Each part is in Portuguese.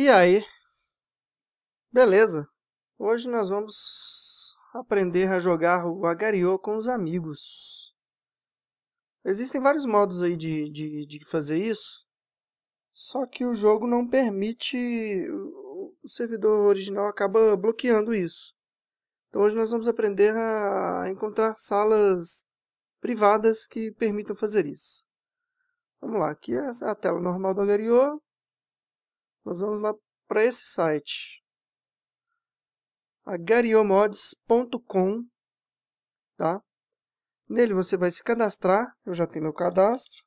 E aí? Beleza. Hoje nós vamos aprender a jogar o Agario com os amigos. Existem vários modos aí de, de, de fazer isso. Só que o jogo não permite... O servidor original acaba bloqueando isso. Então hoje nós vamos aprender a encontrar salas privadas que permitam fazer isso. Vamos lá, aqui é a tela normal do Agario nós vamos lá para esse site, agariomods.com, tá? Nele você vai se cadastrar, eu já tenho meu cadastro.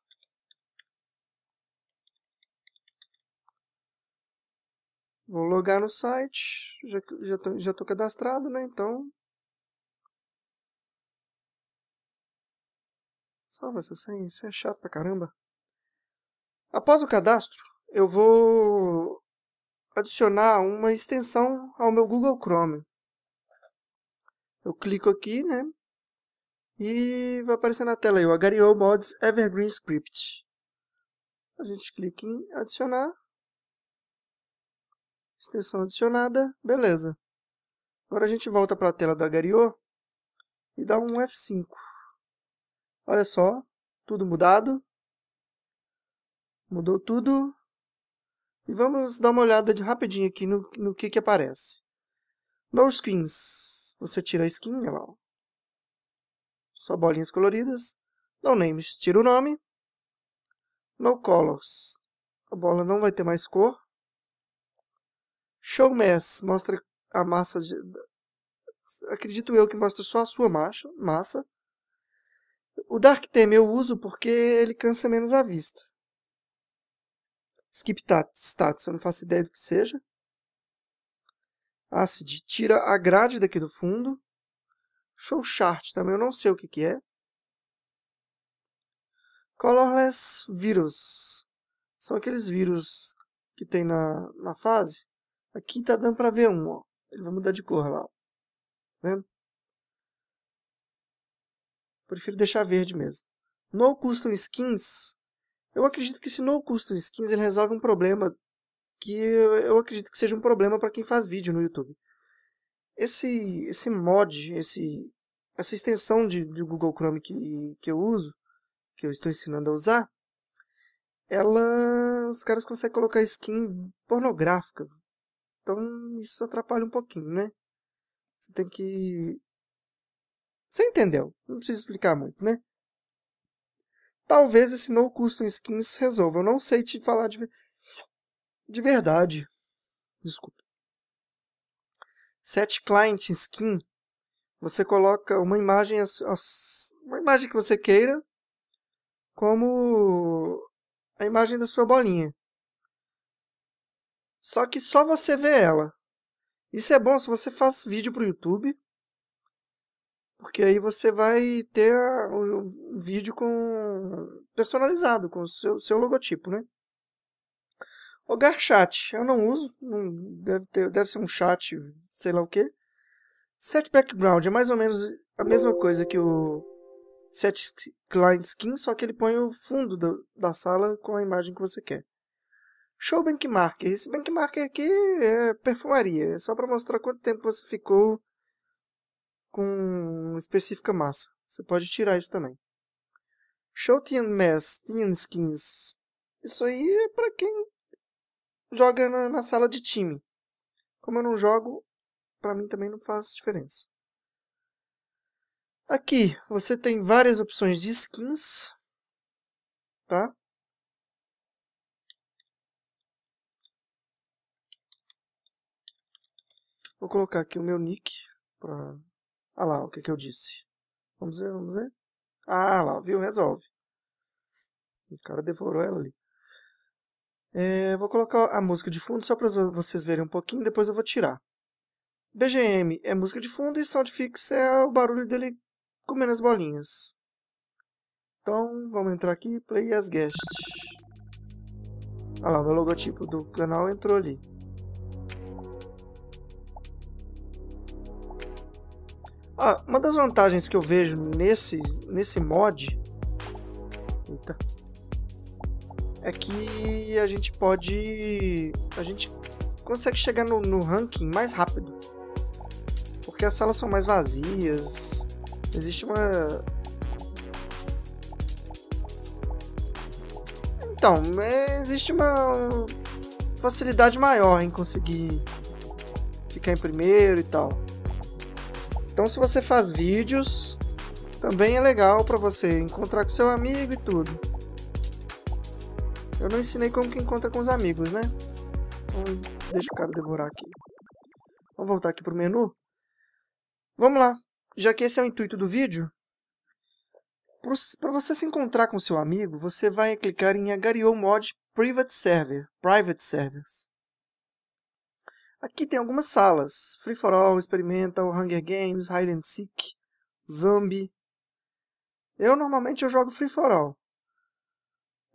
Vou logar no site, já estou já tô, já tô cadastrado, né? Então, Salva essa senha, isso é chato pra caramba. Após o cadastro, eu vou adicionar uma extensão ao meu Google Chrome. Eu clico aqui, né? E vai aparecer na tela aí, o Mods Evergreen Script. A gente clica em adicionar. Extensão adicionada, beleza. Agora a gente volta para a tela do Agario e dá um F5. Olha só, tudo mudado. Mudou tudo. E vamos dar uma olhada de rapidinho aqui no, no que que aparece. No Skins, você tira a skin, olha lá, ó. só bolinhas coloridas. No Names, tira o nome. No Colors, a bola não vai ter mais cor. Show Mass, mostra a massa de... Acredito eu que mostra só a sua massa. O Dark Theme eu uso porque ele cansa menos a vista. Skip status, eu não faço ideia do que seja. Acid ah, tira a grade daqui do fundo. Show chart também eu não sei o que, que é. Colorless vírus. São aqueles vírus que tem na, na fase. Aqui tá dando pra ver um, ó. Ele vai mudar de cor lá. Ó. Tá vendo? Prefiro deixar verde mesmo. No Custom Skins, eu acredito que esse no custo skins ele resolve um problema que eu acredito que seja um problema para quem faz vídeo no YouTube. Esse esse mod, esse essa extensão de, de Google Chrome que, que eu uso, que eu estou ensinando a usar, ela os caras conseguem colocar skin pornográfica. Então isso atrapalha um pouquinho, né? Você tem que você entendeu? Não precisa explicar muito, né? Talvez esse no custo em skins resolva. Eu não sei te falar de, de verdade. Desculpa. Set client skin. Você coloca uma imagem, uma imagem que você queira, como a imagem da sua bolinha. Só que só você vê ela. Isso é bom se você faz vídeo para o YouTube porque aí você vai ter um vídeo com personalizado, com o seu, seu logotipo, né? Hogar chat, eu não uso, deve, ter, deve ser um chat, sei lá o que. Set background é mais ou menos a mesma coisa que o set client skin, só que ele põe o fundo do, da sala com a imagem que você quer. Show benchmark, esse benchmark aqui é perfumaria, é só para mostrar quanto tempo você ficou com específica massa. Você pode tirar isso também. Shoutian Mass, Tian Skins. Isso aí é para quem joga na, na, sala de time. Como eu não jogo, para mim também não faz diferença. Aqui você tem várias opções de skins, tá? Vou colocar aqui o meu nick para Olha ah lá, o que, que eu disse? Vamos ver, vamos ver. Ah lá, viu? Resolve. O cara devorou ela ali. É, vou colocar a música de fundo só para vocês verem um pouquinho, depois eu vou tirar. BGM é música de fundo e Soundfix é o barulho dele comendo as bolinhas. Então, vamos entrar aqui, play as guest. Olha ah lá, o meu logotipo do canal entrou ali. Ah, uma das vantagens que eu vejo nesse, nesse mod eita, é que a gente pode. A gente consegue chegar no, no ranking mais rápido. Porque as salas são mais vazias. Existe uma. Então, existe uma facilidade maior em conseguir ficar em primeiro e tal. Então, se você faz vídeos, também é legal para você encontrar com seu amigo e tudo. Eu não ensinei como que encontra com os amigos, né? Então, deixa o cara devorar aqui. Vamos voltar aqui pro menu? Vamos lá. Já que esse é o intuito do vídeo, para você se encontrar com seu amigo, você vai clicar em Agario Mod Private Server, Private Servers. Aqui tem algumas salas: Free for All, Experimental, Hunger Games, Hide and Seek, Zombie. Eu normalmente eu jogo Free for All.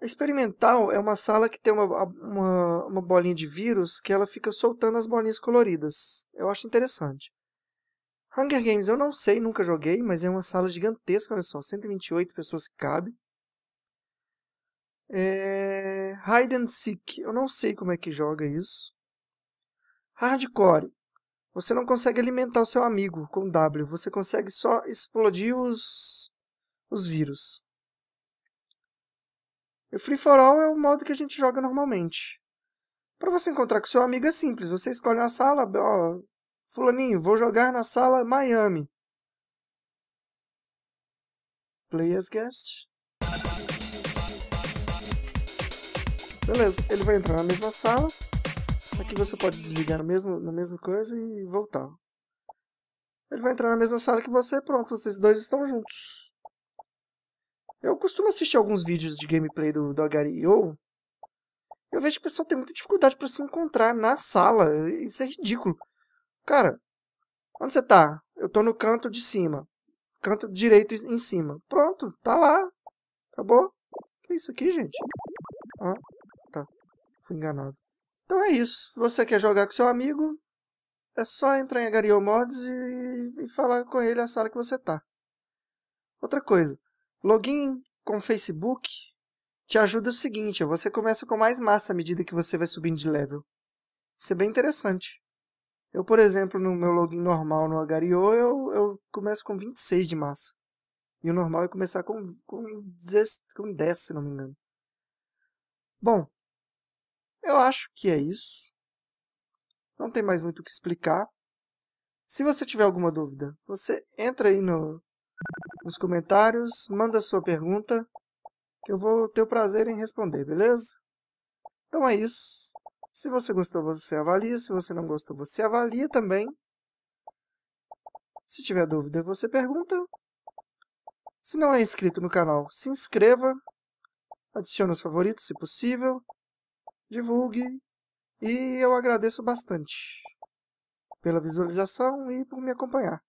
Experimental é uma sala que tem uma, uma, uma bolinha de vírus que ela fica soltando as bolinhas coloridas. Eu acho interessante. Hunger Games eu não sei, nunca joguei, mas é uma sala gigantesca, olha só, 128 pessoas que cabe. É... Hide and Seek, eu não sei como é que joga isso. Hardcore. Você não consegue alimentar o seu amigo com W, você consegue só explodir os, os vírus. E o Free for All é o modo que a gente joga normalmente. Para você encontrar com seu amigo é simples, você escolhe uma sala, ó, fulaninho, vou jogar na sala Miami. Play as guest. Beleza, ele vai entrar na mesma sala, Aqui você pode desligar mesmo, na mesma coisa e voltar. Ele vai entrar na mesma sala que você, pronto, vocês dois estão juntos. Eu costumo assistir alguns vídeos de gameplay do, do HRIO. Eu vejo que o pessoal tem muita dificuldade para se encontrar na sala. Isso é ridículo. Cara, onde você tá? Eu tô no canto de cima. Canto direito em cima. Pronto, tá lá. Acabou. Que isso aqui, gente? Ó, ah, tá. Fui enganado. Então é isso. Você quer jogar com seu amigo? É só entrar em Agario Mods e, e falar com ele a sala que você tá. Outra coisa, login com Facebook te ajuda o seguinte, você começa com mais massa à medida que você vai subindo de level. Isso é bem interessante. Eu, por exemplo, no meu login normal no Agario, eu, eu começo com 26 de massa. E o normal é começar com, com, 10, com 10, se não me engano. Bom, eu acho que é isso. Não tem mais muito o que explicar. Se você tiver alguma dúvida, você entra aí no, nos comentários, manda sua pergunta, que eu vou ter o prazer em responder, beleza? Então é isso. Se você gostou, você avalia. Se você não gostou, você avalia também. Se tiver dúvida, você pergunta. Se não é inscrito no canal, se inscreva. Adicione os favoritos, se possível divulgue e eu agradeço bastante pela visualização e por me acompanhar.